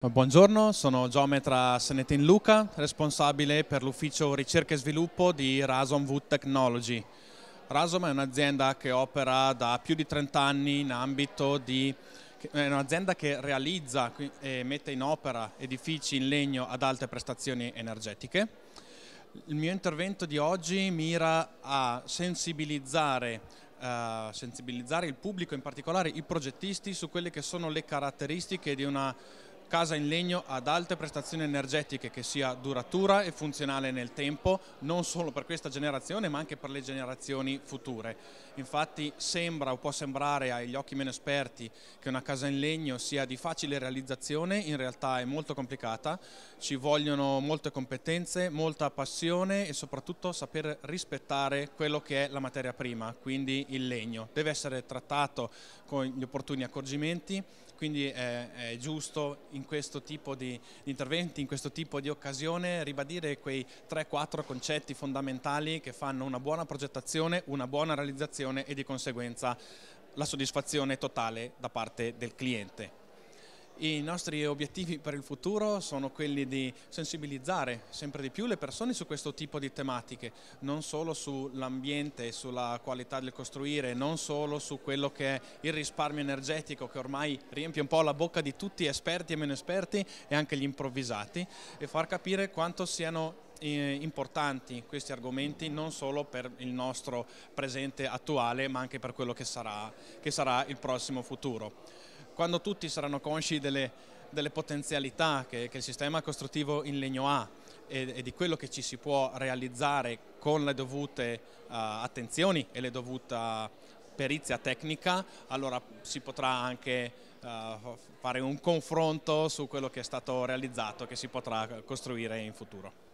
Buongiorno, sono geometra Senetin Luca, responsabile per l'ufficio ricerca e sviluppo di Rasom Wood Technology. Rasom è un'azienda che opera da più di 30 anni in ambito di... è un'azienda che realizza e mette in opera edifici in legno ad alte prestazioni energetiche. Il mio intervento di oggi mira a sensibilizzare Uh, sensibilizzare il pubblico, in particolare i progettisti, su quelle che sono le caratteristiche di una casa in legno ad alte prestazioni energetiche che sia duratura e funzionale nel tempo, non solo per questa generazione ma anche per le generazioni future. Infatti sembra o può sembrare agli occhi meno esperti che una casa in legno sia di facile realizzazione, in realtà è molto complicata, ci vogliono molte competenze, molta passione e soprattutto saper rispettare quello che è la materia prima, quindi il legno. Deve essere trattato con gli opportuni accorgimenti, quindi è, è giusto in questo tipo di, di interventi, in questo tipo di occasione, ribadire quei 3-4 concetti fondamentali che fanno una buona progettazione, una buona realizzazione e di conseguenza la soddisfazione totale da parte del cliente. I nostri obiettivi per il futuro sono quelli di sensibilizzare sempre di più le persone su questo tipo di tematiche, non solo sull'ambiente e sulla qualità del costruire, non solo su quello che è il risparmio energetico che ormai riempie un po' la bocca di tutti, esperti e meno esperti e anche gli improvvisati, e far capire quanto siano eh, importanti questi argomenti non solo per il nostro presente attuale ma anche per quello che sarà, che sarà il prossimo futuro. Quando tutti saranno consci delle, delle potenzialità che, che, il sistema costruttivo in legno ha e, e, di quello che ci si può realizzare con le dovute uh, attenzioni e le dovute perizia tecnica, allora si potrà anche uh, fare un confronto su quello che è stato realizzato, che si potrà costruire in futuro.